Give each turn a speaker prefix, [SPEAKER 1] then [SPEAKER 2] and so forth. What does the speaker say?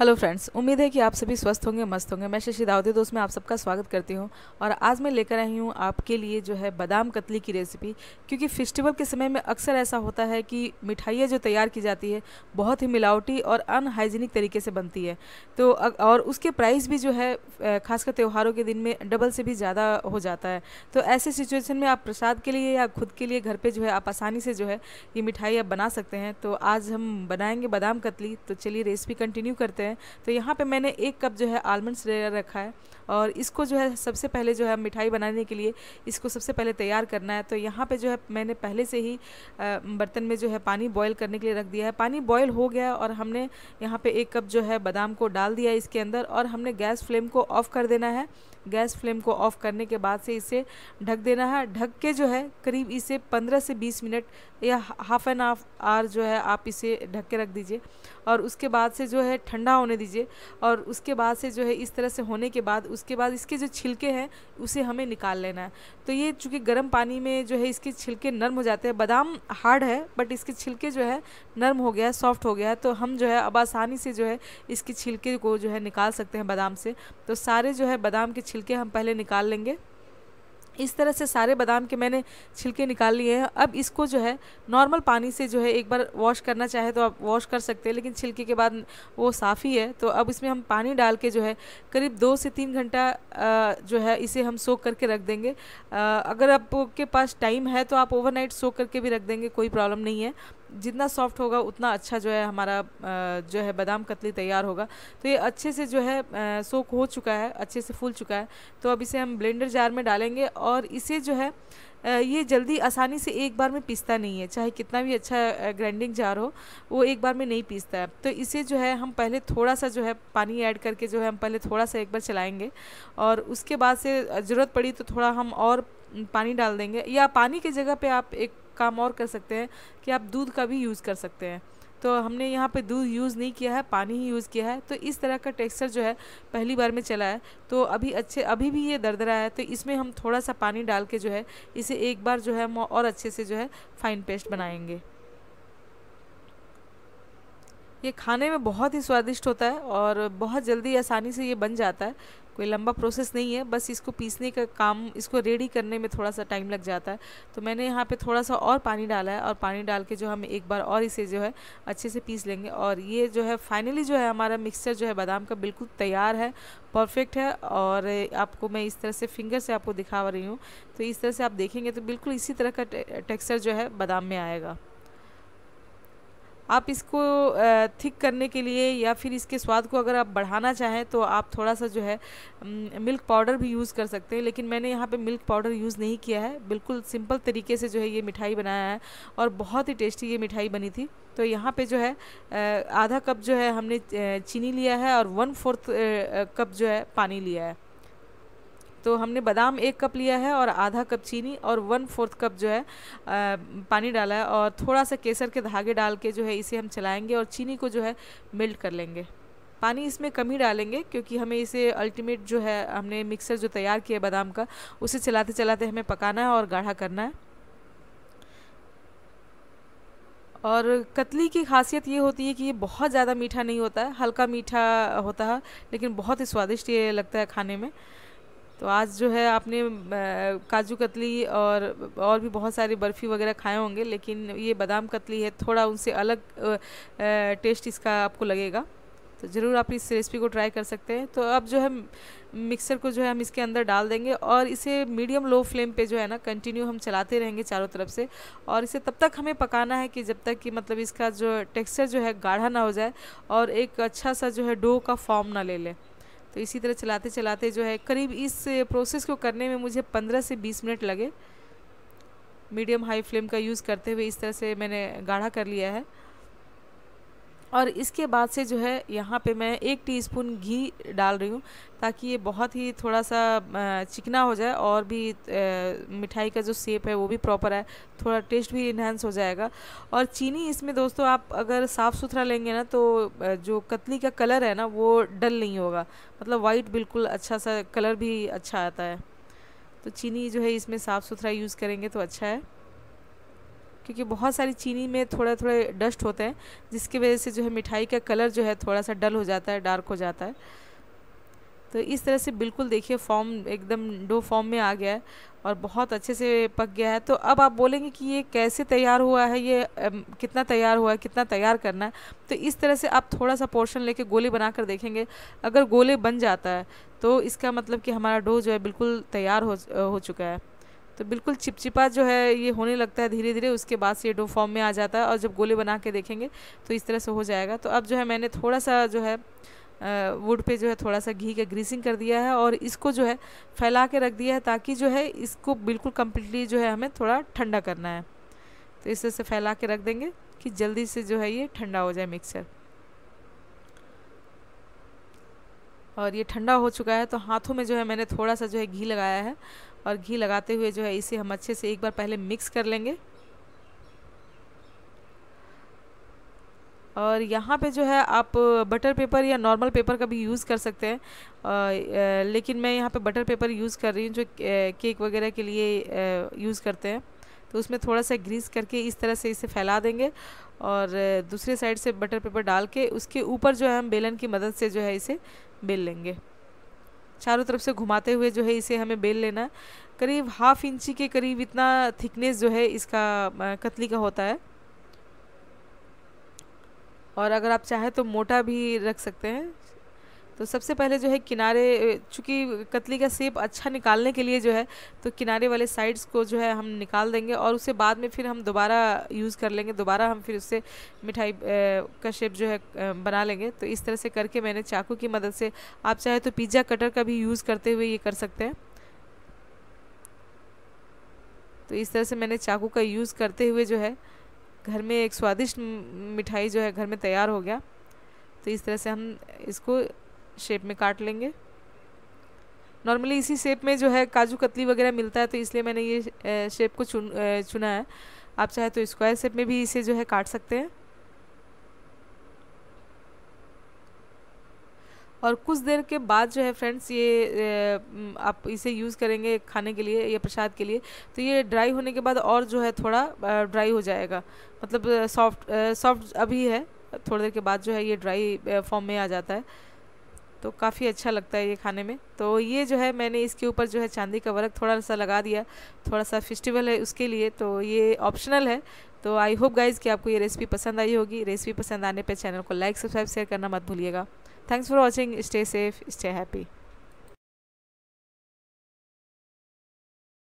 [SPEAKER 1] hello friends उम्मीद है कि आप सभी स्वस्थ होंगे मस्त होंगे मैं शशि दावती दोस्त में आप सबका स्वागत करती हूँ और आज मैं लेकर आई हूँ आपके लिए जो है बादाम कतली की रेसिपी क्योंकि फेस्टिवल के समय में अक्सर ऐसा होता है कि मिठाइयाँ जो तैयार की जाती है बहुत ही मिलावटी और अनहाइजीनिक तरीके से बनती है तो और उसके प्राइस भी जो है खासकर त्यौहारों के दिन में डबल से भी ज़्यादा हो जाता है तो ऐसे सिचुएशन में आप प्रसाद के लिए या खुद के लिए घर पर जो है आप आसानी से जो है ये मिठाई आप बना सकते हैं तो आज हम बनाएँगे बादाम कतली तो चलिए रेसिपी कंटिन्यू करते हैं हैं तो यहाँ पे मैंने एक कप जो है आलमंड्स ले रखा है और इसको जो है सबसे पहले जो है मिठाई बनाने के लिए इसको सबसे पहले तैयार करना है तो यहाँ पे जो है मैंने पहले से ही बर्तन में जो है पानी बॉयल करने के लिए रख दिया है पानी बॉयल हो गया और हमने यहाँ पे एक कप जो है बादाम को डाल दिया इसके अंदर और हमने गैस फ्लेम को ऑफ़ कर देना है गैस फ्लेम को ऑफ़ करने के बाद से इसे ढक देना है ढक के जो है करीब इसे 15 से 20 मिनट या हाफ एन हाफ आवर जो है आप इसे ढक के रख दीजिए और उसके बाद से जो है ठंडा होने दीजिए और उसके बाद से जो है इस तरह से होने के बाद उसके बाद इसके जो छिलके हैं उसे हमें निकाल लेना है तो ये चूँकि गर्म पानी में जो है इसके छिलके नर्म हो जाते हैं बादाम हार्ड है बट इसके छिलके जो है नर्म हो गया है सॉफ्ट हो गया है तो हम जो है अब आसानी से जो है इसके छिलके को जो है निकाल सकते हैं बादाम से तो सारे जो है बादाम के छिलके हम पहले निकाल लेंगे इस तरह से सारे बादाम के मैंने छिलके निकाल लिए हैं अब इसको जो है नॉर्मल पानी से जो है एक बार वॉश करना चाहे तो आप वॉश कर सकते हैं लेकिन छिलके के बाद वो साफ़ ही है तो अब इसमें हम पानी डाल के जो है करीब दो से तीन घंटा जो है इसे हम सोख करके रख देंगे अगर आपके पास टाइम है तो आप ओवरनाइट सोख करके भी रख देंगे कोई प्रॉब्लम नहीं है जितना सॉफ्ट होगा उतना अच्छा जो है हमारा जो है बादाम कतली तैयार होगा तो ये अच्छे से जो है सोख हो चुका है अच्छे से फूल चुका है तो अब इसे हम ब्लेंडर जार में डालेंगे और इसे जो है ये जल्दी आसानी से एक बार में पीसता नहीं है चाहे कितना भी अच्छा ग्राइंडिंग जार हो वो एक बार में नहीं पीसता है तो इसे जो है हम पहले थोड़ा सा जो है पानी ऐड करके जो है हम पहले थोड़ा सा एक बार चलाएँगे और उसके बाद से ज़रूरत पड़ी तो थोड़ा हम और पानी डाल देंगे या पानी की जगह पे आप एक काम और कर सकते हैं कि आप दूध का भी यूज़ कर सकते हैं तो हमने यहाँ पे दूध यूज़ नहीं किया है पानी ही यूज़ किया है तो इस तरह का टेक्सचर जो है पहली बार में चला है तो अभी अच्छे अभी भी ये दर्द रहा है तो इसमें हम थोड़ा सा पानी डाल के जो है इसे एक बार जो है हम और अच्छे से जो है फाइन पेस्ट बनाएंगे ये खाने में बहुत ही स्वादिष्ट होता है और बहुत जल्दी आसानी से ये बन जाता है कोई लंबा प्रोसेस नहीं है बस इसको पीसने का काम इसको रेडी करने में थोड़ा सा टाइम लग जाता है तो मैंने यहाँ पे थोड़ा सा और पानी डाला है और पानी डाल के जो हम एक बार और इसे जो है अच्छे से पीस लेंगे और ये जो है फाइनली जो है हमारा मिक्सचर जो है बादाम का बिल्कुल तैयार है परफेक्ट है और आपको मैं इस तरह से फिंगर से आपको दिखा रही हूँ तो इस तरह से आप देखेंगे तो बिल्कुल इसी तरह का टेक्सचर जो है बादाम में आएगा आप इसको थिक करने के लिए या फिर इसके स्वाद को अगर आप बढ़ाना चाहें तो आप थोड़ा सा जो है मिल्क पाउडर भी यूज़ कर सकते हैं लेकिन मैंने यहाँ पे मिल्क पाउडर यूज़ नहीं किया है बिल्कुल सिंपल तरीके से जो है ये मिठाई बनाया है और बहुत ही टेस्टी ये मिठाई बनी थी तो यहाँ पे जो है आधा कप जो है हमने चीनी लिया है और वन फोर्थ कप जो है पानी लिया है तो हमने बादाम एक कप लिया है और आधा कप चीनी और वन फोर्थ कप जो है आ, पानी डाला है और थोड़ा सा केसर के धागे डाल के जो है इसे हम चलाएंगे और चीनी को जो है मेल्ट कर लेंगे पानी इसमें कम ही डालेंगे क्योंकि हमें इसे अल्टीमेट जो है हमने मिक्सर जो तैयार किया बादाम का उसे चलाते चलाते हमें पकाना है और गाढ़ा करना है और कतली की खासियत ये होती है कि ये बहुत ज़्यादा मीठा नहीं होता है हल्का मीठा होता है लेकिन बहुत ही स्वादिष्ट ये लगता है खाने में तो आज जो है आपने काजू कतली और और भी बहुत सारी बर्फ़ी वगैरह खाए होंगे लेकिन ये बादाम कतली है थोड़ा उनसे अलग टेस्ट इसका आपको लगेगा तो ज़रूर आप इस रेसिपी को ट्राई कर सकते हैं तो अब जो है मिक्सर को जो है हम इसके अंदर डाल देंगे और इसे मीडियम लो फ्लेम पे जो है ना कंटिन्यू हम चलाते रहेंगे चारों तरफ से और इसे तब तक हमें पकाना है कि जब तक कि मतलब इसका जो टेक्सचर जो है गाढ़ा ना हो जाए और एक अच्छा सा जो है डो का फॉर्म ना ले लें तो इसी तरह चलाते चलाते जो है करीब इस प्रोसेस को करने में मुझे पंद्रह से बीस मिनट लगे मीडियम हाई फ्लेम का यूज़ करते हुए इस तरह से मैंने गाढ़ा कर लिया है और इसके बाद से जो है यहाँ पे मैं एक टीस्पून घी डाल रही हूँ ताकि ये बहुत ही थोड़ा सा चिकना हो जाए और भी मिठाई का जो सेप है वो भी प्रॉपर है थोड़ा टेस्ट भी इन्हेंस हो जाएगा और चीनी इसमें दोस्तों आप अगर साफ़ सुथरा लेंगे ना तो जो कतली का कलर है ना वो डल नहीं होगा मतलब वाइट बिल्कुल अच्छा सा कलर भी अच्छा आता है तो चीनी जो है इसमें साफ़ सुथरा यूज़ करेंगे तो अच्छा है क्योंकि बहुत सारी चीनी में थोड़ा थोड़ा डस्ट होते हैं जिसकी वजह से जो है मिठाई का कलर जो है थोड़ा सा डल हो जाता है डार्क हो जाता है तो इस तरह से बिल्कुल देखिए फॉर्म एकदम डो फॉर्म में आ गया है और बहुत अच्छे से पक गया है तो अब आप बोलेंगे कि ये कैसे तैयार हुआ है ये कितना तैयार हुआ है कितना तैयार करना है तो इस तरह से आप थोड़ा सा पोर्शन लेके गोले बनाकर देखेंगे अगर गोले बन जाता है तो इसका मतलब कि हमारा डो जो है बिल्कुल तैयार हो हो चुका है तो बिल्कुल चिपचिपा जो है ये होने लगता है धीरे धीरे उसके बाद से डो फॉर्म में आ जाता है और जब गोले बना के देखेंगे तो इस तरह से हो जाएगा तो अब जो है मैंने थोड़ा सा जो है वुड पे जो है थोड़ा सा घी का ग्रीसिंग कर दिया है और इसको जो है फैला के रख दिया है ताकि जो है इसको बिल्कुल कम्प्लीटली जो है हमें थोड़ा ठंडा करना है तो इस तरह से फैला के रख देंगे कि जल्दी से जो है ये ठंडा हो जाए मिक्सर और ये ठंडा हो चुका है तो हाथों में जो है मैंने थोड़ा सा जो है घी लगाया है और घी लगाते हुए जो है इसे हम अच्छे से एक बार पहले मिक्स कर लेंगे और यहाँ पे जो है आप बटर पेपर या नॉर्मल पेपर का भी यूज़ कर सकते हैं लेकिन मैं यहाँ पे बटर पेपर यूज़ कर रही हूँ जो केक वगैरह के लिए यूज़ करते हैं तो उसमें थोड़ा सा ग्रीस करके इस तरह से इसे फैला देंगे और दूसरे साइड से बटर पेपर डाल के उसके ऊपर जो है हम बेलन की मदद से जो है इसे बेल लेंगे चारों तरफ से घुमाते हुए जो है इसे हमें बेल लेना करीब हाफ इंची के करीब इतना थिकनेस जो है इसका कतली का होता है और अगर आप चाहें तो मोटा भी रख सकते हैं तो सबसे पहले जो है किनारे चूँकि कतली का सेप अच्छा निकालने के लिए जो है तो किनारे वाले साइड्स को जो है हम निकाल देंगे और उसे बाद में फिर हम दोबारा यूज़ कर लेंगे दोबारा हम फिर उससे मिठाई का शेप जो है बना लेंगे तो इस तरह से करके मैंने चाकू की मदद से आप चाहे तो पिज़्ज़ा कटर का भी यूज़ करते हुए ये कर सकते हैं तो इस तरह से मैंने चाकू का यूज़ करते हुए जो है घर में एक स्वादिष्ट मिठाई जो है घर में तैयार हो गया तो इस तरह से हम इसको शेप में काट लेंगे नॉर्मली इसी शेप में जो है काजू कतली वगैरह मिलता है तो इसलिए मैंने ये शेप को चुन चुना है आप चाहे तो स्क्वायर शेप में भी इसे जो है काट सकते हैं और कुछ देर के बाद जो है फ्रेंड्स ये आप इसे यूज़ करेंगे खाने के लिए या प्रसाद के लिए तो ये ड्राई होने के बाद और जो है थोड़ा ड्राई हो जाएगा मतलब सॉफ्ट सॉफ्ट अभी है थोड़ी देर के बाद जो है ये ड्राई फॉर्म में आ जाता है तो काफ़ी अच्छा लगता है ये खाने में तो ये जो है मैंने इसके ऊपर जो है चांदी का वर्क थोड़ा सा लगा दिया थोड़ा सा फेस्टिवल है उसके लिए तो ये ऑप्शनल है तो आई होप गाइज़ कि आपको ये रेसिपी पसंद आई होगी रेसिपी पसंद आने पर चैनल को लाइक सब्सक्राइब शेयर करना मत भूलिएगा thanks for watching stay safe stay happy